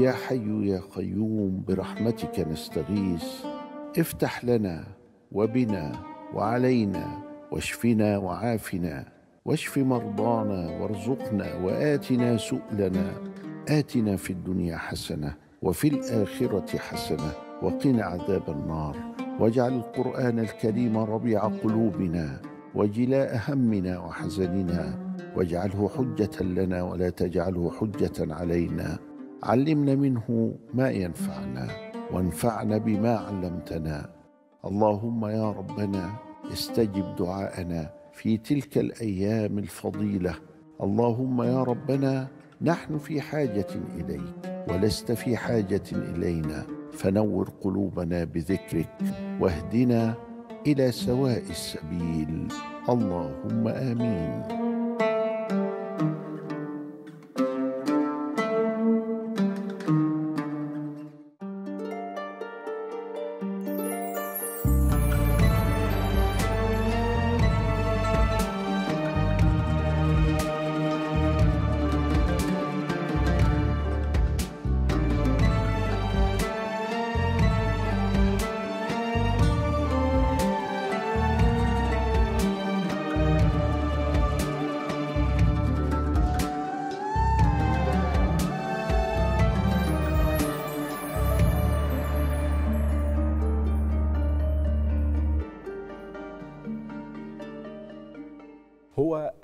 يا حي يا قيوم برحمتك نستغيث افتح لنا وبنا وعلينا واشفنا وعافنا واشف مرضانا وارزقنا واتنا سؤلنا اتنا في الدنيا حسنه وفي الاخره حسنه وقنا عذاب النار واجعل القران الكريم ربيع قلوبنا وجلاء همنا وحزننا واجعله حجه لنا ولا تجعله حجه علينا علمنا منه ما ينفعنا وانفعنا بما علمتنا اللهم يا ربنا استجب دعاءنا في تلك الايام الفضيله اللهم يا ربنا نحن في حاجه اليك ولست في حاجه الينا فنور قلوبنا بذكرك واهدنا الى سواء السبيل اللهم امين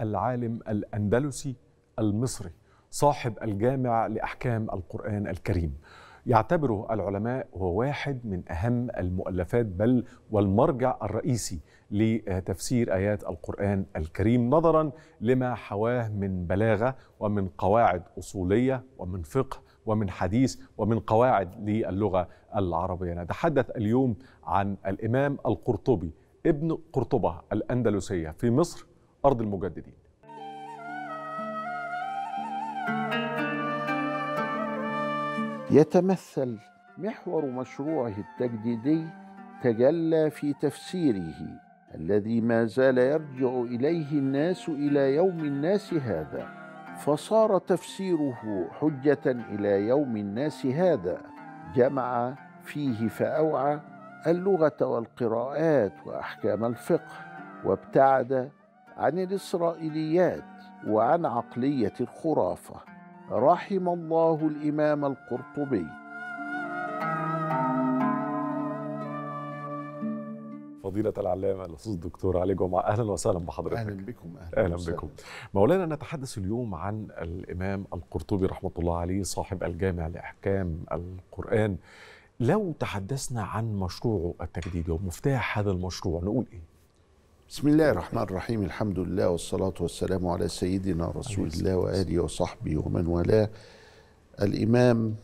العالم الأندلسي المصري صاحب الجامع لأحكام القرآن الكريم يعتبره العلماء هو واحد من أهم المؤلفات بل والمرجع الرئيسي لتفسير آيات القرآن الكريم نظرا لما حواه من بلاغة ومن قواعد أصولية ومن فقه ومن حديث ومن قواعد للغة العربية نتحدث اليوم عن الإمام القرطبي ابن قرطبة الأندلسية في مصر أرض المجددين يتمثل محور مشروعه التجديدي تجلى في تفسيره الذي ما زال يرجع اليه الناس الى يوم الناس هذا فصار تفسيره حجه الى يوم الناس هذا جمع فيه فاوعى اللغه والقراءات واحكام الفقه وابتعد عن الإسرائيليات وعن عقلية الخرافة رحم الله الإمام القرطبي فضيلة العلامة الأستاذ الدكتور علي جمعة أهلا وسهلا بحضرتك أهلا بكم أهلا, أهلا بكم مولانا نتحدث اليوم عن الإمام القرطبي رحمة الله عليه صاحب الجامع لأحكام القرآن لو تحدثنا عن مشروعه التجديدي ومفتاح هذا المشروع نقول إيه؟ بسم الله الرحمن الرحيم الحمد لله والصلاة والسلام على سيدنا رسول الله وآله وصحبه ومن والاه الإمام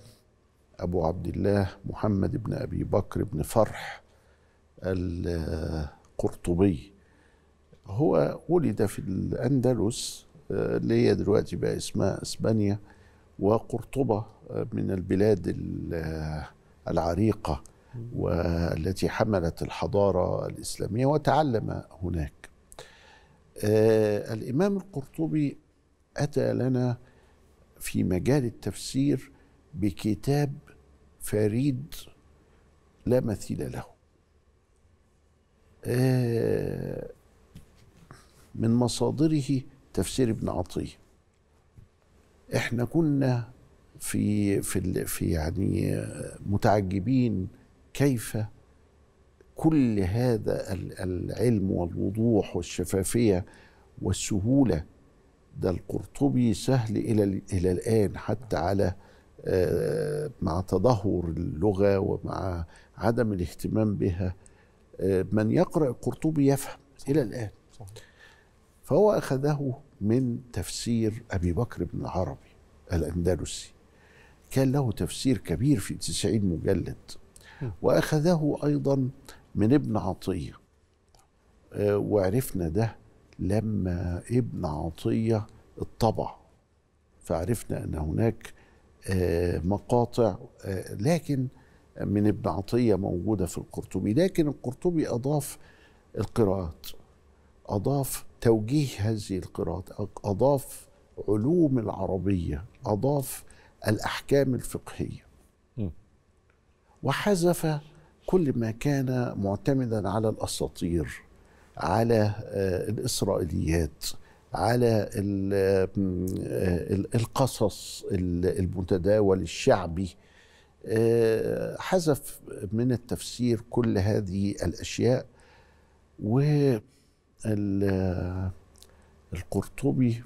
أبو عبد الله محمد بن أبي بكر بن فرح القرطبي هو ولد في الأندلس آه، اللي هي دلوقتي بقى اسمها اسبانيا وقرطبه آه، من البلاد آه، العريقه والتي حملت الحضارة الإسلامية وتعلم هناك آه، الإمام القرطبي أتى لنا في مجال التفسير بكتاب فريد لا مثيل له آه، من مصادره تفسير ابن عطيه احنا كنا في في في يعني متعجبين كيف كل هذا العلم والوضوح والشفافيه والسهوله ده القرطبي سهل الى الى الان حتى على آه، مع تدهور اللغه ومع عدم الاهتمام بها آه، من يقرا القرطبي يفهم الى الان فهو اخذه من تفسير ابي بكر بن العربي الاندلسي كان له تفسير كبير في 90 مجلد وأخذه أيضا من ابن عطية آه، وعرفنا ده لما ابن عطية الطبع فعرفنا أن هناك آه، مقاطع آه، لكن من ابن عطية موجودة في القرطبي لكن القرطبي أضاف القراءات أضاف توجيه هذه القراءات أضاف علوم العربية أضاف الأحكام الفقهية وحذف كل ما كان معتمدا على الاساطير على آه، الاسرائيليات على آه، القصص المتداول الشعبي آه، حذف من التفسير كل هذه الاشياء و القرطبي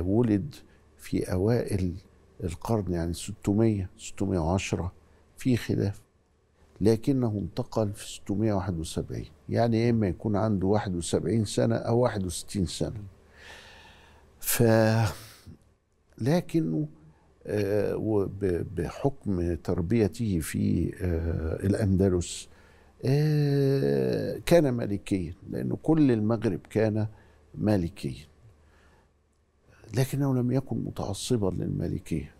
ولد في اوائل القرن يعني 600 610 في خلاف لكنه انتقل في 671 يعني يا إيه اما يكون عنده 71 سنه او 61 سنه ف لكنه آه، بحكم تربيته في آه، الاندلس آه، كان ملكيا لأن كل المغرب كان مالكيا لكنه لم يكن متعصبا للمالكيه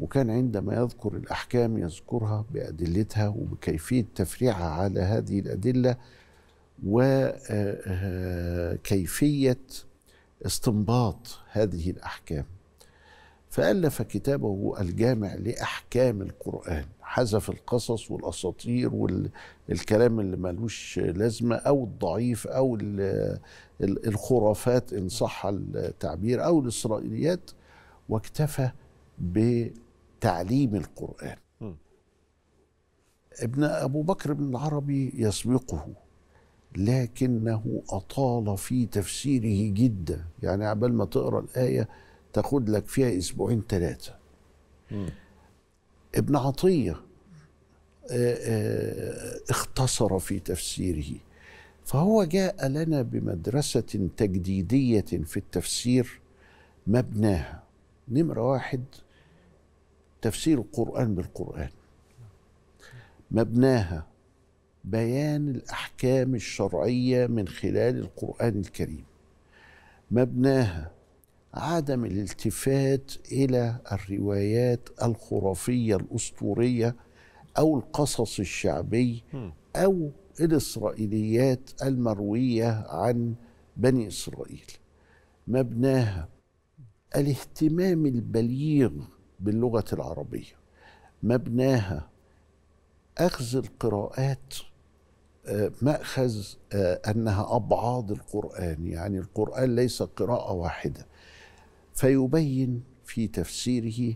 وكان عندما يذكر الاحكام يذكرها بادلتها وبكيفيه تفريعها على هذه الادله وكيفيه آه، آه، استنباط هذه الاحكام فالف كتابه الجامع لاحكام القران حذف القصص والاساطير والكلام اللي ملوش لازمه او الضعيف او الخرافات ان صح التعبير او الاسرائيليات واكتفى بتعليم القران ابن ابو بكر بن العربي يسبقه لكنه اطال في تفسيره جدا يعني عبال ما تقرا الايه تاخد لك فيها اسبوعين ثلاثه ابن عطيه آه، آه، اختصر في تفسيره فهو جاء لنا بمدرسه تجديديه في التفسير مبناها نمره واحد تفسير القران بالقران مبناها بيان الاحكام الشرعيه من خلال القران الكريم مبناها عدم الالتفات الى الروايات الخرافيه الاسطوريه او القصص الشعبي او الاسرائيليات المرويه عن بني اسرائيل مبناها الاهتمام البليغ باللغه العربيه مبناها اخذ القراءات آه، ماخذ آه، انها ابعاد القران يعني القران ليس قراءه واحده فيبين في تفسيره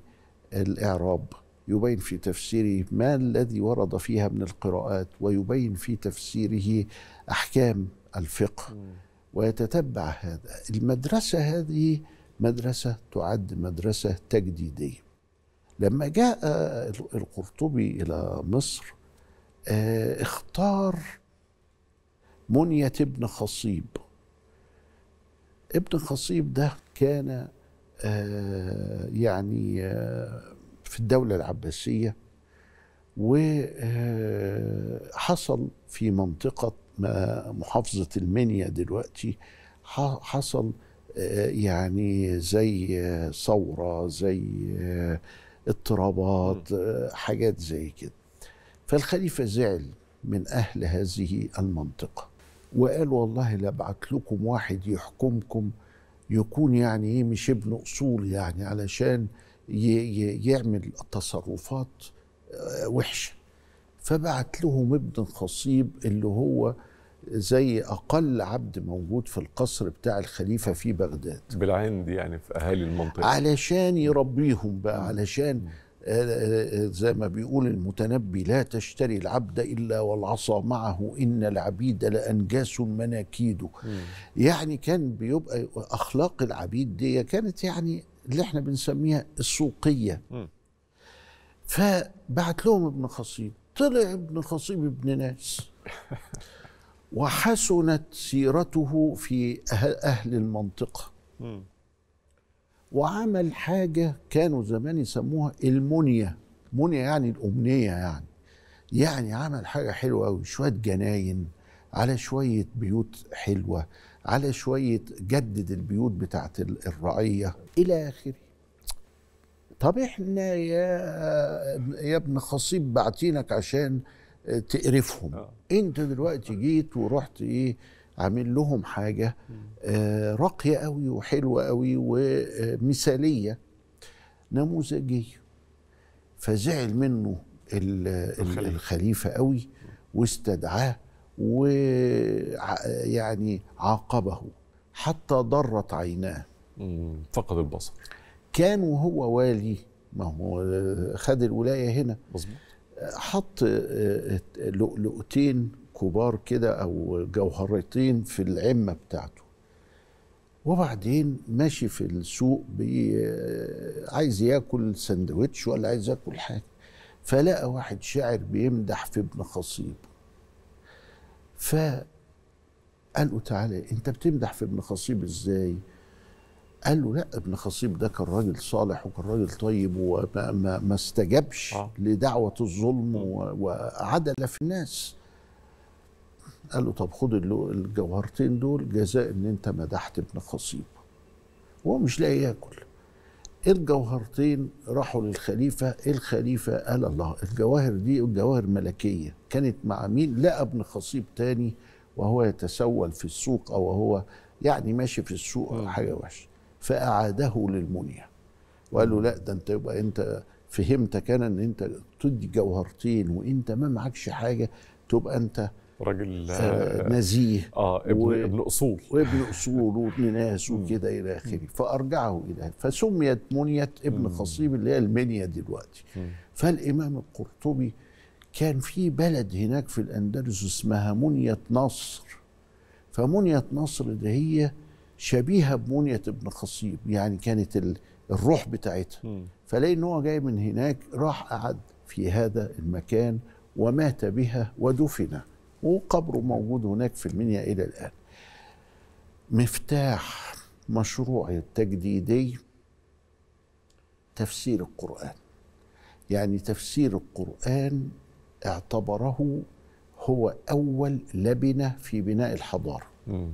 الاعراب يبين في تفسيره ما الذي ورد فيها من القراءات ويبين في تفسيره احكام الفقه ويتتبع هذا المدرسه هذه مدرسه تعد مدرسه تجديديه لما جاء القرطبي الى مصر آه، اختار منية ابن خصيب ابن خصيب ده كان آه، يعني آه، في الدولة العباسية وحصل آه، في منطقة محافظة المنيا دلوقتي حصل يعني زي ثورة زي اضطرابات حاجات زي كده فالخليفة زعل من أهل هذه المنطقة وقال والله لابعت لكم واحد يحكمكم يكون يعني إيه، مش ابن اصول يعني علشان يعمل تصرفات آه، وحشه فبعت لهم ابن خصيب اللي هو زي اقل عبد موجود في القصر بتاع الخليفه في بغداد بالعند يعني في اهالي المنطقه علشان يربيهم بقى علشان زي ما بيقول المتنبي لا تشتري العبد إلا والعصا معه إن العبيد لأنجاس مناكيده يعني كان بيبقى أخلاق العبيد دي كانت يعني اللي احنا بنسميها السوقية فبعت لهم ابن خصيب طلع ابن خصيب ابن ناس وحسنت سيرته في أه-، أهل المنطقة وعمل حاجة كانوا زمان يسموها المنية منية يعني الأمنية يعني يعني عمل حاجة حلوة أوي شوية جناين على شوية بيوت حلوة على شوية جدد البيوت بتاعت الرعية إلى آخره طب احنا يا يا ابن خصيب بعتينك عشان تقرفهم آه. انت دلوقتي جيت ورحت ايه عامل لهم حاجه آه، راقيه قوي وحلوه قوي ومثاليه نموذجيه فزعل منه الخليفه قوي واستدعاه ويعني عاقبه حتى ضرت عيناه فقد البصر كان وهو والي ما هو خد الولايه هنا مظبوط حط آه، آه، لؤلؤتين كبار كده او جوهرتين في العمه بتاعته وبعدين ماشي في السوق عايز ياكل سندوتش ولا عايز ياكل حاجه فلقى واحد شاعر بيمدح في ابن خصيب فقال له تعالى انت بتمدح في ابن خصيب ازاي قال له لا ابن خصيب ده كان راجل صالح وكان راجل طيب وما ما استجابش آه. لدعوه الظلم وعدل في الناس قال له طب خد الجوهرتين دول جزاء ان انت مدحت ابن خصيب وهو مش لاقي ياكل الجوهرتين راحوا للخليفة الخليفة قال الله الجواهر دي الجواهر ملكية كانت مع مين لقى ابن خصيب تاني وهو يتسول في السوق أو هو يعني ماشي في السوق أو آه. حاجة وحشة فأعاده للمنية وقال له لا ده أنت يبقى أنت فهمتك أنا أن أنت تدي جوهرتين وأنت ما معكش حاجة تبقى أنت راجل آه نزيه اه ابن, و... ابن اصول وابن اصول وابن ناس وكده الى اخره فارجعه الى فسميت منيه ابن خصيب اللي هي المنيا دلوقتي فالامام القرطبي كان في بلد هناك في الاندلس اسمها منيه نصر فمنيه نصر ده هي شبيهه بمنيه ابن خصيب يعني كانت الروح بتاعتها فلان هو جاي من هناك راح قعد في هذا المكان ومات بها ودفن وقبره موجود هناك في المنيا إلى الآن مفتاح مشروعي التجديدي تفسير القرآن يعني تفسير القرآن اعتبره هو أول لبنة في بناء الحضارة م.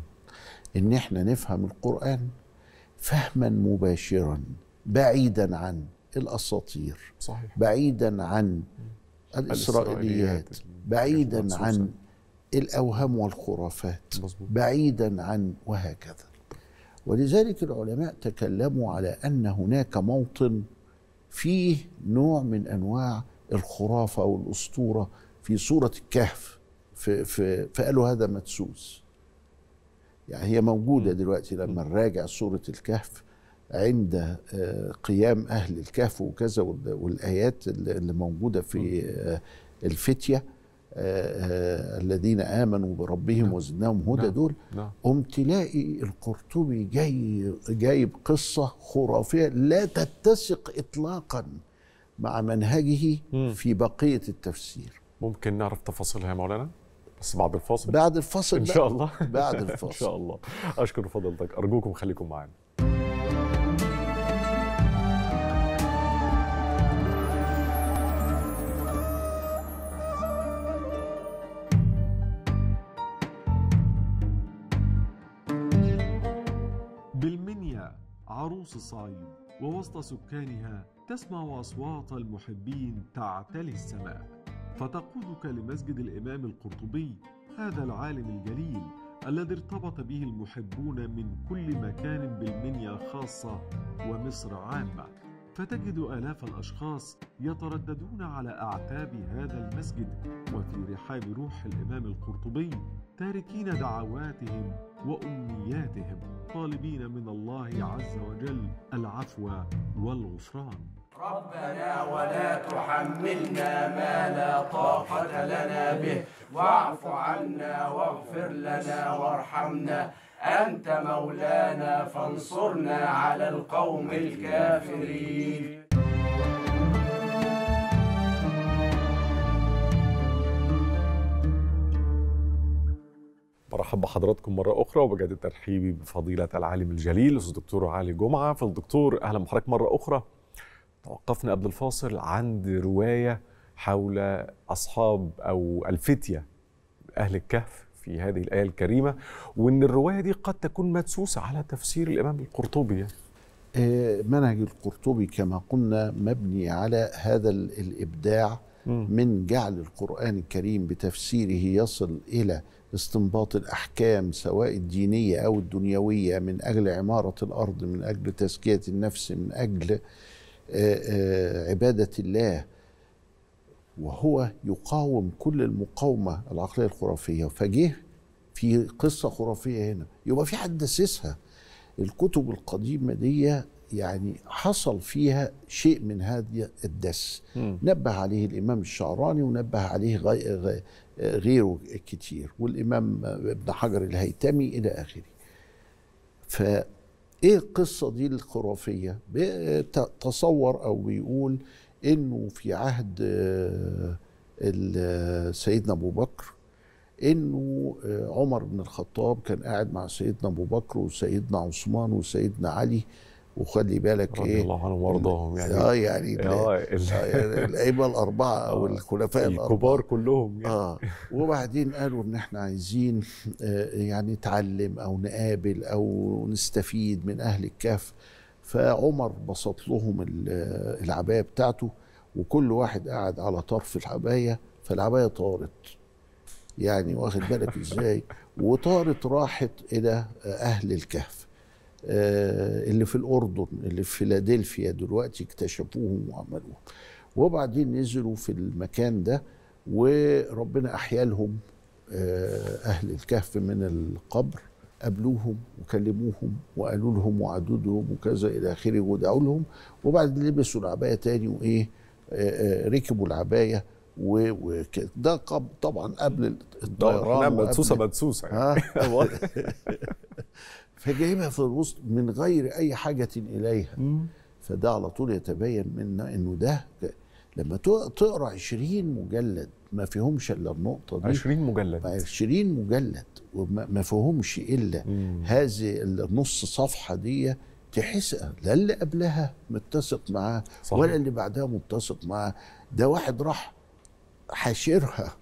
إن إحنا نفهم القرآن فهما مباشرا بعيدا عن الأساطير صحيح. بعيدا عن الإسرائيليات بعيدا عن الاوهام والخرافات مزبوط. بعيدا عن وهكذا ولذلك العلماء تكلموا على ان هناك موطن فيه نوع من انواع الخرافه او الاسطوره في سوره الكهف في في فقالوا هذا مدسوس يعني هي موجوده دلوقتي لما نراجع سوره الكهف عند آه، قيام اهل الكهف وكذا والايات اللي موجوده في آه، الفتيه آه، آه، الذين امنوا بربهم نعم. وزدناهم هدى نعم. دول قمت نعم. تلاقي القرطبي جاي جايب قصه خرافيه لا تتسق اطلاقا مع منهجه في بقيه التفسير ممكن نعرف تفاصيلها يا مولانا بس بعد الفاصل بعد الفاصل ان شاء الله بعد الفاصل ان شاء الله اشكر فضلتك ارجوكم خليكم معانا قوس الصعيد ووسط سكانها تسمع أصوات المحبين تعتلي السماء فتقودك لمسجد الإمام القرطبي هذا العالم الجليل الذي ارتبط به المحبون من كل مكان بالمنيا خاصة ومصر عامة فتجد آلاف الأشخاص يترددون على أعتاب هذا المسجد وفي رحاب روح الإمام القرطبي تاركين دعواتهم وامنياتهم طالبين من الله عز وجل العفو والغفران ربنا ولا تحملنا ما لا طاقه لنا به واعف عنا واغفر لنا وارحمنا انت مولانا فانصرنا على القوم الكافرين برحب بحضراتكم مرة أخرى وبجد ترحيبي بفضيلة العالم الجليل الأستاذ الدكتور علي جمعة فالدكتور أهلا بحضرتك مرة أخرى توقفنا قبل الفاصل عند رواية حول أصحاب أو الفتية أهل الكهف في هذه الآية الكريمة وإن الرواية دي قد تكون مدسوسة على تفسير الإمام القرطبي آه، منهج القرطبي كما قلنا مبني على هذا الإبداع من جعل القرآن الكريم بتفسيره يصل إلى استنباط الاحكام سواء الدينيه او الدنيويه من اجل عماره الارض من اجل تزكيه النفس من اجل آه، آه، عباده الله وهو يقاوم كل المقاومه العقليه الخرافيه فجه في قصه خرافيه هنا يبقى في حد دسسها الكتب القديمه دي يعني حصل فيها شيء من هذا الدس م. نبه عليه الامام الشعراني ونبه عليه غيره كتير والإمام ابن حجر الهيتمي إلى آخره فإيه القصة دي الخرافية تصور أو بيقول إنه في عهد آه، آه، سيدنا أبو بكر انه آه، عمر بن الخطاب كان قاعد مع سيدنا ابو بكر وسيدنا عثمان وسيدنا علي وخلي بالك رضي ايه الله عنهم وارضاهم يعني اه يعني آه الائمه الاربعه او آه، الخلفاء الخلفاء الكبار كلهم يعني اه وبعدين قالوا ان احنا عايزين آه يعني نتعلم او نقابل او نستفيد من اهل الكهف فعمر بسط لهم العبايه بتاعته وكل واحد قعد على طرف العبايه فالعبايه طارت يعني واخد بالك ازاي وطارت راحت الى اهل الكهف آه، اللي في الاردن اللي في فيلادلفيا دلوقتي اكتشفوهم وعملوهم وبعدين نزلوا في المكان ده وربنا احيا لهم آه، اهل الكهف من القبر قابلوهم وكلموهم وقالوا لهم وعدودهم وكذا الى اخره ودعوا لهم وبعدين لبسوا العبايه تاني وايه آه، ركبوا العبايه ده طبعا قبل الطيران نعم، مدسوسه مدسوسه يعني فجايبها في الوسط من غير اي حاجه اليها مم. فده على طول يتبين منا انه ده لما تقرا 20 مجلد ما فيهمش الا النقطه دي 20 مجلد 20 مجلد وما فيهمش الا هذه النص صفحه دي تحس لا اللي قبلها متسق معاه ولا اللي بعدها متسق معاه ده واحد راح حاشرها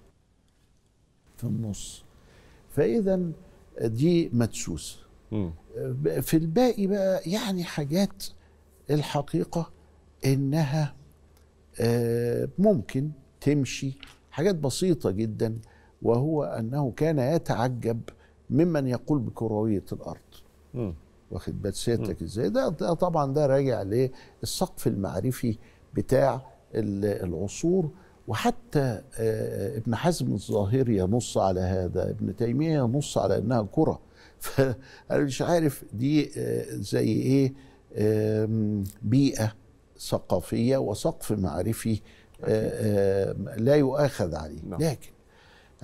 في النص فاذا دي مدسوسه في الباقي بقى يعني حاجات الحقيقه انها آه، ممكن تمشي حاجات بسيطه جدا وهو انه كان يتعجب ممن يقول بكرويه الارض واخد بال سيادتك ازاي ده, ده طبعا ده راجع للسقف المعرفي بتاع العصور وحتى آه، ابن حزم الظاهري ينص على هذا ابن تيميه ينص على انها كره فانا مش عارف دي آه، زي ايه بيئه ثقافيه وسقف معرفي آه، لا يؤاخذ عليه نعم. لكن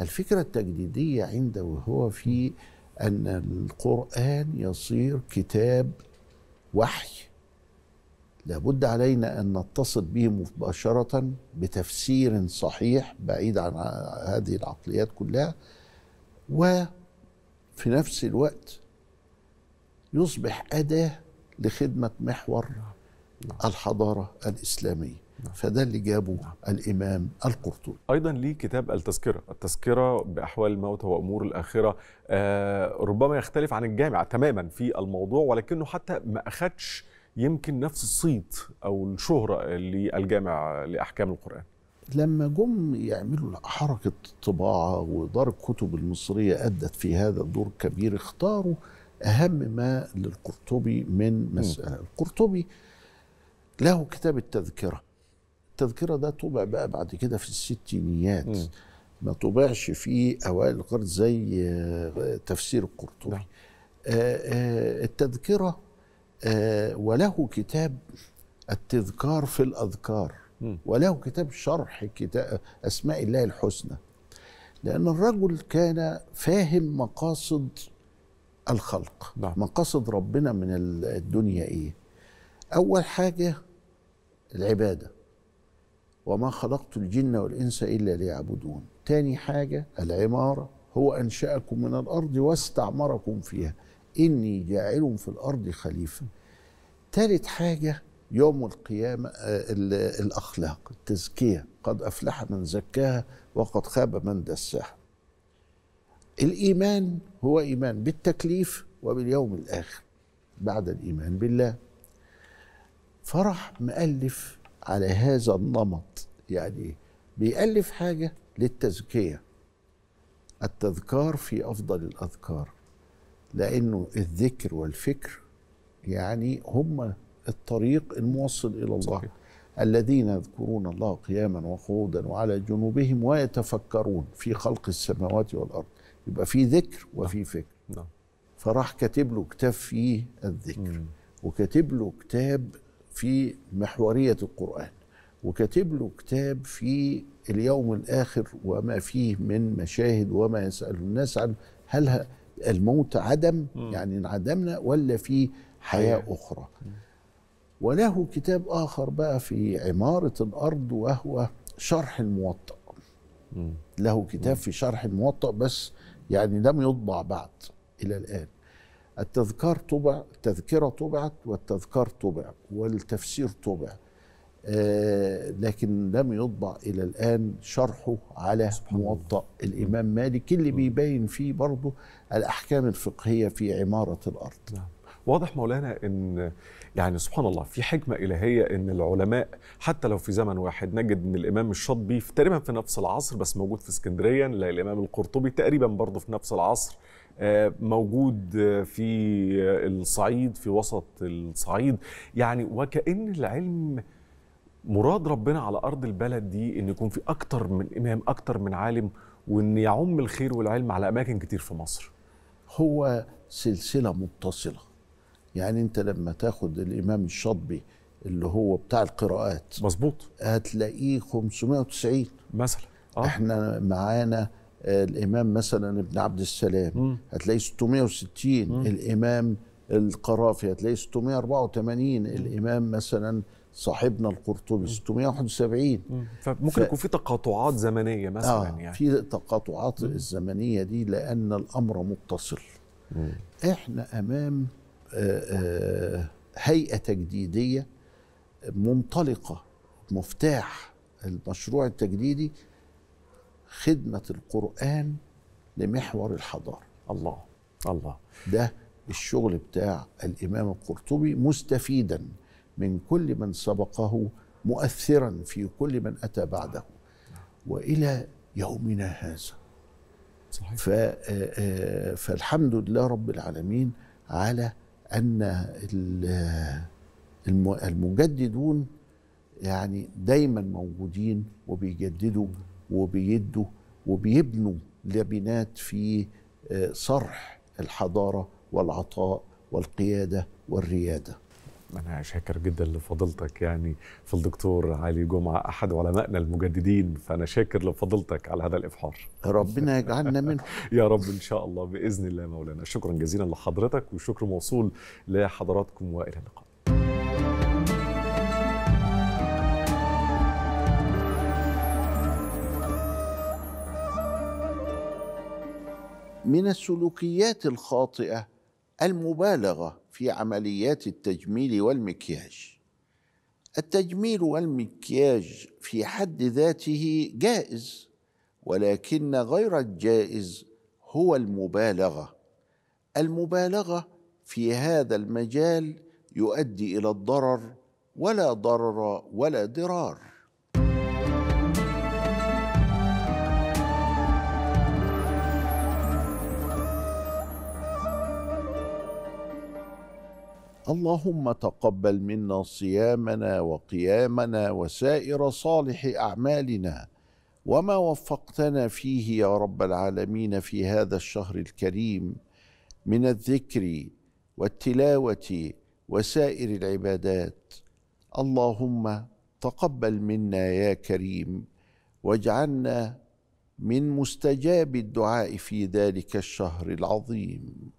الفكره التجديديه عنده وهو في ان القران يصير كتاب وحي لابد علينا ان نتصل به مباشره بتفسير صحيح بعيد عن هذه العقليات كلها و في نفس الوقت يصبح أداة لخدمة محور نعم. الحضارة الإسلامية نعم. فده اللي جابه نعم. الامام القرطبي ايضا ليه كتاب التذكره التذكره باحوال الموت وامور الاخره آه ربما يختلف عن الجامع تماما في الموضوع ولكنه حتى ما اخدش يمكن نفس الصيت او الشهره للجامع لاحكام القران لما جم يعملوا حركة الطباعة ودار الكتب المصرية أدت في هذا الدور الكبير اختاروا أهم ما للقرطبي من مسألة القرطبي له كتاب التذكرة التذكرة ده طبع بقى بعد كده في الستينيات م. ما طبعش في أوائل القرن زي آه، تفسير القرطبي نعم. آه، آه، التذكرة وله كتاب التذكار في الأذكار وله كتاب شرح كتاب أسماء الله الحسنى لأن الرجل كان فاهم مقاصد الخلق نعم. مقاصد ربنا من الدنيا إيه أول حاجة العبادة وما خلقت الجن والإنس إلا ليعبدون تاني حاجة العمارة هو أنشأكم من الأرض واستعمركم فيها إني جاعل في الأرض خليفة تالت حاجة يوم القيامة آه، الأخلاق التزكية قد أفلح من زكاها وقد خاب من دساها الإيمان هو إيمان بالتكليف وباليوم الآخر بعد الإيمان بالله فرح مؤلف على هذا النمط يعني بيألف حاجة للتزكية التذكار في أفضل الأذكار لأنه الذكر والفكر يعني هما الطريق الموصل إلى الله صحيح. الذين يذكرون الله قياما وقعودا وعلى جنوبهم ويتفكرون في خلق السماوات والأرض يبقى في ذكر وفي نعم. فكر نعم. فراح كاتب له كتاب فيه الذكر مم. وكاتب له كتاب في محورية القرآن وكاتب له كتاب في اليوم الآخر وما فيه من مشاهد وما يسأل الناس عن هل الموت عدم مم. يعني انعدمنا ولا في حياة أخرى مم. وله كتاب آخر بقى في عمارة الأرض وهو شرح الموطأ له كتاب في شرح الموطأ بس يعني لم يطبع بعد إلى الآن التذكار طبع التذكرة طبعت والتذكار طبع والتفسير طبع آه لكن لم يطبع إلى الآن شرحه على موطأ الإمام مالك اللي بيبين فيه برضه الأحكام الفقهية في عمارة الأرض نعم. واضح مولانا أن يعني سبحان الله في حكمه الهيه ان العلماء حتى لو في زمن واحد نجد ان الامام الشاطبي تقريبا في نفس العصر بس موجود في اسكندريه الامام القرطبي تقريبا برضه في نفس العصر آه، موجود في الصعيد في وسط الصعيد يعني وكأن العلم مراد ربنا على أرض البلد دي إن يكون في أكتر من إمام أكتر من عالم وإن يعم الخير والعلم على أماكن كتير في مصر هو سلسلة متصلة يعني انت لما تاخد الامام الشاطبي اللي هو بتاع القراءات مظبوط هتلاقيه 590 مثلا آه. احنا معانا الامام مثلا ابن عبد السلام م. هتلاقيه 660 م. الامام القرافي هتلاقيه 684 م. الامام مثلا صاحبنا القرطبي 671 فممكن يكون ف... في تقاطعات زمنيه مثلا آه يعني في تقاطعات الزمنيه دي لان الامر متصل احنا امام هيئه تجديديه منطلقه مفتاح المشروع التجديدي خدمه القران لمحور الحضاره الله الله ده الشغل بتاع الامام القرطبي مستفيدا من كل من سبقه مؤثرا في كل من اتى بعده والى يومنا هذا صحيح. آه، آه، فالحمد لله رب العالمين على ان المجددون يعني دايما موجودين وبيجددوا وبيدوا وبيبنوا لبنات في آه، صرح الحضاره والعطاء والقياده والرياده أنا شاكر جدا لفضيلتك يعني في الدكتور علي جمعة أحد علمائنا المجددين فأنا شاكر لفضيلتك على هذا الإبحار ربنا يجعلنا منه يا رب إن شاء الله بإذن الله مولانا شكرا جزيلا لحضرتك وشكر موصول لحضراتكم وإلى اللقاء من السلوكيات الخاطئة المبالغة في عمليات التجميل والمكياج التجميل والمكياج في حد ذاته جائز ولكن غير الجائز هو المبالغه المبالغه في هذا المجال يؤدي الى الضرر ولا ضرر ولا ضرار اللهم تقبل منا صيامنا وقيامنا وسائر صالح اعمالنا وما وفقتنا فيه يا رب العالمين في هذا الشهر الكريم من الذكر والتلاوه وسائر العبادات اللهم تقبل منا يا كريم واجعلنا من مستجاب الدعاء في ذلك الشهر العظيم